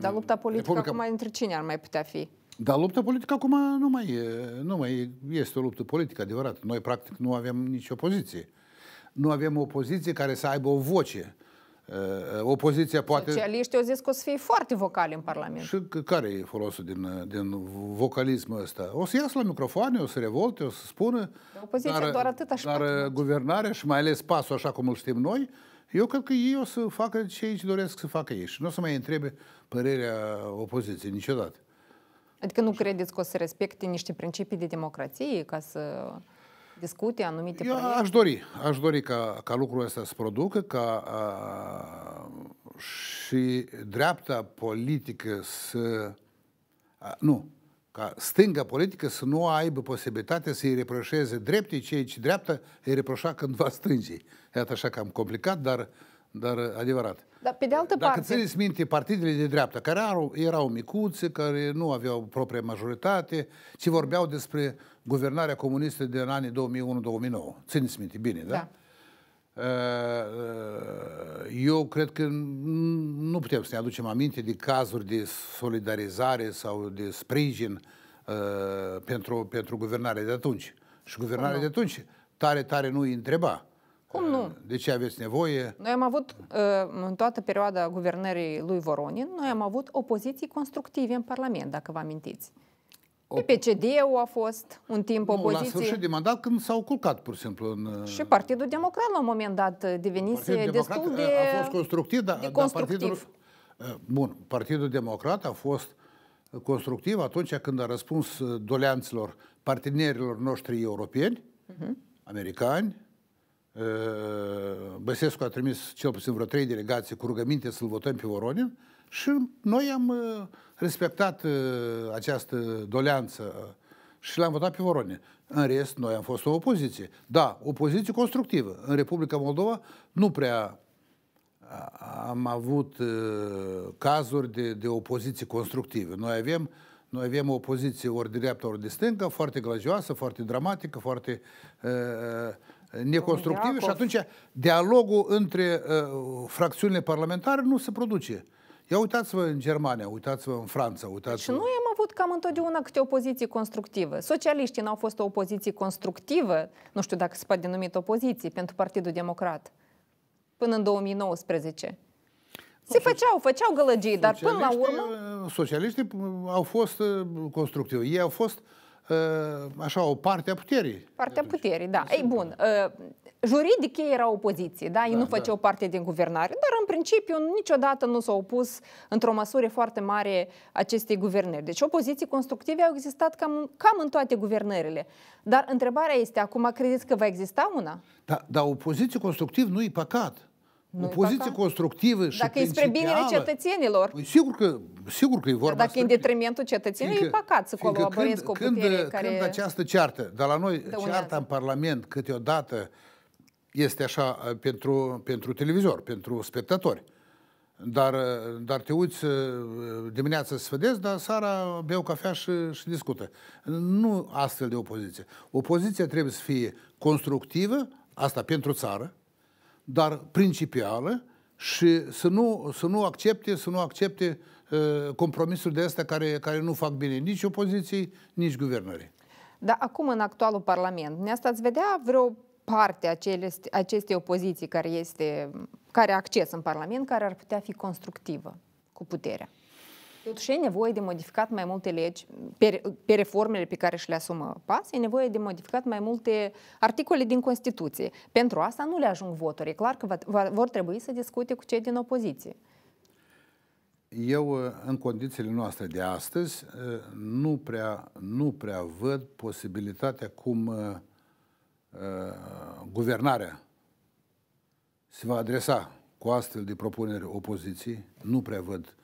Dar lupta politică Republica... acum între cine ar mai putea fi? Dar lupta politică acum nu mai, e, nu mai este o luptă politică adevărat. Noi, practic, nu avem nicio opoziție. Nu avem o opoziție care să aibă o voce. Uh, Uh, uh, opoziția poate... Socialiștii au zis că o să fie foarte vocali în Parlament. Și care e folosul din, uh, din vocalismul ăsta? O să iasă la microfoane, o să revolte, o să spună... Opoziția dar, doar atât așa. Dar guvernarea și mai ales pasul așa cum îl știm noi, eu cred că ei o să facă ce aici doresc să facă ei și nu o să mai întrebe părerea opoziției niciodată. Adică nu credeți că o să respecte niște principii de democrație ca să discuții, anumite Eu proiecte? Aș dori, aș dori ca, ca lucrul ăsta să producă, ca a, și dreapta politică să... A, nu, ca stânga politică să nu aibă posibilitatea să-i reproșeze drepte ceea ce dreapta îi reproșa cândva stângii. Iată așa cam complicat, dar uh, dar uh, adevărat. Dar pe de altă Dacă parte... țineți minte, partidele de dreapta, care erau, erau micuțe, care nu aveau propria majoritate, ci vorbeau despre guvernarea comunistă din anii 2001-2009. Țineți minte, bine, da? da. Uh, eu cred că nu putem să ne aducem aminte de cazuri de solidarizare sau de sprijin uh, pentru, pentru guvernarea de atunci. Și guvernarea de atunci tare, tare nu îi întreba. Cum nu? Eh, de ce aveți nevoie? Noi am avut, eh, în toată perioada guvernării lui Voronin, noi am avut opoziții constructive în Parlament, dacă vă amintiți. pcd ul a fost un timp opoziție. Nu, la sfârșit de mandat când s-au culcat, pur și simplu. În... Eh, și Partidul Democrat la un moment dat devenise Partidul destul de a fost constructiv, da, dar, de constructiv. Dar Partidul, bun, Partidul Democrat a fost constructiv atunci când a răspuns doleanților, partenerilor noștri europeni, uh-huh. americani, Ă, Băsescu a trimis cel puțin vreo trei delegații cu rugăminte să-l votăm pe Voronin și noi am ă, respectat ă, această doleanță și l-am votat pe Voronin. În rest, noi am fost o opoziție. Da, opoziție constructivă. În Republica Moldova nu prea am avut cazuri de, de opoziție constructivă. Noi avem noi avem o opoziție ori de dreapta, ori de stângă, foarte glăjoasă, foarte dramatică, foarte uh, neconstructive Diacov. și atunci dialogul între uh, fracțiunile parlamentare nu se produce. Ia uitați-vă în Germania, uitați-vă în Franța, uitați-vă... Și noi am avut cam întotdeauna câte opoziții constructive. Socialiștii n-au fost o opoziție constructivă, nu știu dacă se poate denumit opoziție, pentru Partidul Democrat, până în 2019. Se făceau, făceau gălăgii, dar până la urmă... Uh, socialiștii uh, au fost uh, constructivi. Ei au fost uh, Uh, așa, o parte a puterii. Partea deci, puterii, da. Ei, bun, uh, juridic ei erau opoziție, da? Ei da, nu făceau da. parte din guvernare, dar în principiu niciodată nu s-au opus într-o măsură foarte mare acestei guvernări. Deci opoziții constructive au existat cam, cam în toate guvernările. Dar întrebarea este, acum credeți că va exista una? Da, dar opoziție constructiv nu e păcat o poziție constructivă și Dacă e spre binele cetățenilor. Păi sigur că, sigur că e vorba. dacă e în detrimentul cetățenilor, e păcat să colaborezi cu o când, când, care... Când această ceartă, dar la noi cearta în Parlament câteodată este așa uh, pentru, pentru televizor, pentru spectatori. Dar, uh, dar te uiți uh, dimineața să vedeți, dar seara beau cafea și, și discută. Nu astfel de opoziție. Opoziția trebuie să fie constructivă, asta pentru țară, dar principială și să nu, să nu accepte, să nu accepte uh, compromisuri de astea care, care nu fac bine nici opoziției, nici guvernării. Dar acum, în actualul Parlament, ne ați vedea vreo parte acele, acestei opoziții care, este, care are acces în Parlament, care ar putea fi constructivă cu puterea? Totuși e nevoie de modificat mai multe legi pe, pe reformele pe care și le asumă PAS, e nevoie de modificat mai multe articole din Constituție. Pentru asta nu le ajung voturi. E clar că va, va, vor trebui să discute cu cei din opoziție. Eu, uh, în condițiile noastre de astăzi, uh, nu prea, nu prea văd posibilitatea cum uh, uh, guvernarea se va adresa cu astfel de propuneri opoziției. Nu prea văd